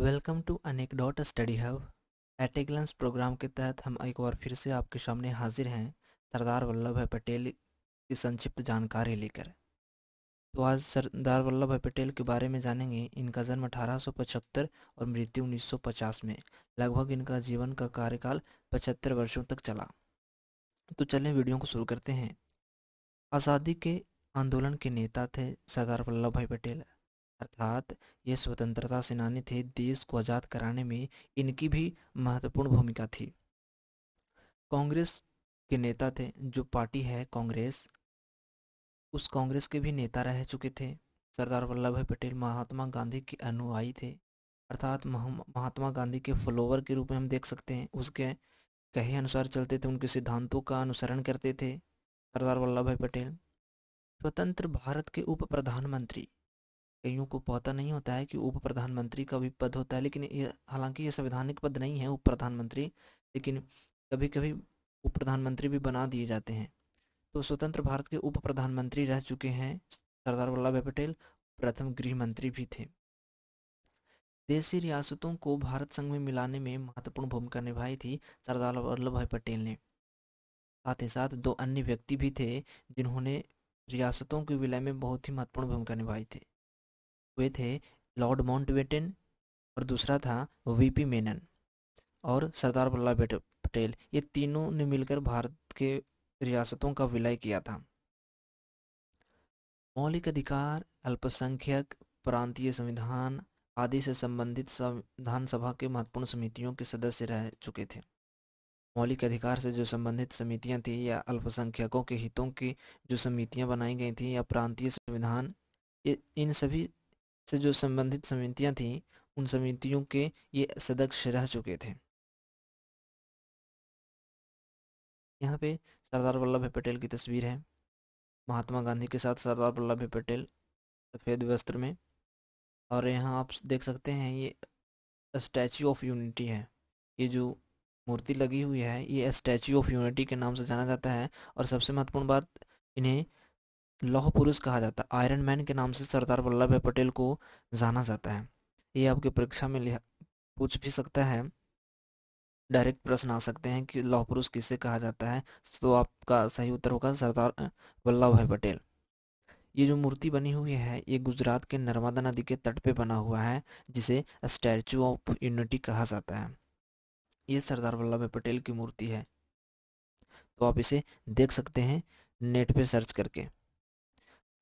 welcome to Anek dot study hub at a glance program के तहत हम एक बार फिर से आपके सामने हाजिर हैं सरदार वल्लभ भाई पटेल की संक्षिप्त जानकारी लेकर तो आज सरदार वल्लभ भाई पटेल के बारे में जानेंगे इनका जन्म अठारह और मृत्यु 1950 में लगभग इनका जीवन का कार्यकाल 75 वर्षों तक चला तो चलें वीडियो को शुरू करते हैं आज़ादी के आंदोलन के नेता थे सरदार वल्लभ भाई पटेल अर्थात ये स्वतंत्रता सेनानी थे देश को आज़ाद कराने में इनकी भी महत्वपूर्ण भूमिका थी कांग्रेस के नेता थे जो पार्टी है कांग्रेस उस कांग्रेस के भी नेता रह चुके थे सरदार वल्लभ भाई पटेल महात्मा गांधी के अनुयायी थे अर्थात महात्मा गांधी के फॉलोवर के रूप में हम देख सकते हैं उसके कहे अनुसार चलते थे उनके सिद्धांतों का अनुसरण करते थे सरदार वल्लभ भाई पटेल स्वतंत्र भारत के उप प्रधानमंत्री कईयों को पता नहीं होता है कि उप प्रधानमंत्री का भी पद होता है लेकिन ये हालांकि ये संवैधानिक पद नहीं है उप प्रधानमंत्री लेकिन कभी कभी उप प्रधानमंत्री भी बना दिए जाते हैं तो स्वतंत्र भारत के उप प्रधानमंत्री रह चुके हैं सरदार वल्लभ भाई पटेल प्रथम गृह मंत्री भी थे देशी रियासतों को भारत संघ में मिलाने में महत्वपूर्ण भूमिका निभाई थी सरदार वल्लभ भाई पटेल ने साथ ही साथ दो अन्य व्यक्ति भी थे जिन्होंने रियासतों के विलय में बहुत ही महत्वपूर्ण भूमिका निभाई थी हुए थे लॉर्ड माउंट और दूसरा था वीपी मेनन और सरदार वल्लभ पटेल ये तीनों ने मिलकर भारत के रियासतों का विलय किया था मौलिक अधिकार अल्पसंख्यक प्रांतीय संविधान आदि से संबंधित संविधान सभा के महत्वपूर्ण समितियों के सदस्य रह चुके थे मौलिक अधिकार से जो संबंधित समितियां थी या अल्पसंख्यकों के हितों की जो समितियां बनाई गई थी या प्रांतीय संविधान ये इन सभी से जो संबंधित समितियां थीं उन समितियों के ये सदस्य रह चुके थे यहाँ पे सरदार वल्लभ भाई पटेल की तस्वीर है महात्मा गांधी के साथ सरदार वल्लभ भाई पटेल सफ़ेद वस्त्र में और यहाँ आप देख सकते हैं ये स्टैचू ऑफ यूनिटी है ये जो मूर्ति लगी हुई है ये स्टैचू ऑफ यूनिटी के नाम से जाना जाता है और सबसे महत्वपूर्ण बात इन्हें लौह पुरुष कहा जाता है आयरन मैन के नाम से सरदार वल्लभ भाई पटेल को जाना जाता है ये आपकी परीक्षा में पूछ भी सकता है डायरेक्ट प्रश्न आ सकते हैं कि लौह पुरुष किसे कहा जाता है तो आपका सही उत्तर होगा सरदार वल्लभ भाई पटेल ये जो मूर्ति बनी हुई है ये गुजरात के नर्मदा नदी के तट पे बना हुआ है जिसे स्टैचू ऑफ यूनिटी कहा जाता है ये सरदार वल्लभ भाई पटेल की मूर्ति है तो आप इसे देख सकते हैं नेट पे सर्च करके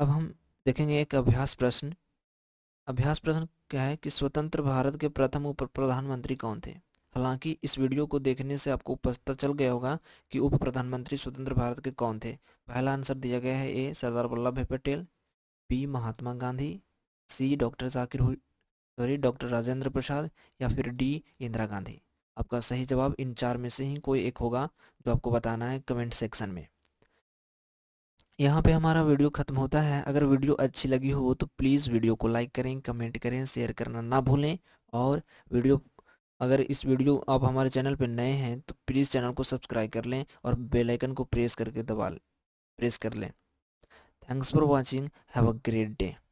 अब हम देखेंगे एक अभ्यास प्रश्न अभ्यास प्रश्न क्या है कि स्वतंत्र भारत के प्रथम उप प्रधानमंत्री कौन थे हालांकि इस वीडियो को देखने से आपको पता चल गया होगा कि उप प्रधानमंत्री स्वतंत्र भारत के कौन थे पहला आंसर दिया गया है ए Sardar Vallabh Bhai Patel B Mahatma Gandhi C doctor Zakir sorry doctor Rajendra Prasad या फिर डी इंदिरा गांधी आपका सही जवाब इन चार में से ही कोई एक होगा जो आपको बताना है कमेंट सेक्शन में यहाँ पे हमारा वीडियो ख़त्म होता है अगर वीडियो अच्छी लगी हो तो प्लीज़ वीडियो को लाइक करें कमेंट करें शेयर करना ना भूलें और वीडियो अगर इस वीडियो आप हमारे चैनल पर नए हैं तो प्लीज़ चैनल को सब्सक्राइब कर लें और बेल आइकन को प्रेस करके दबा प्रेस कर लें thanks for watching have a great day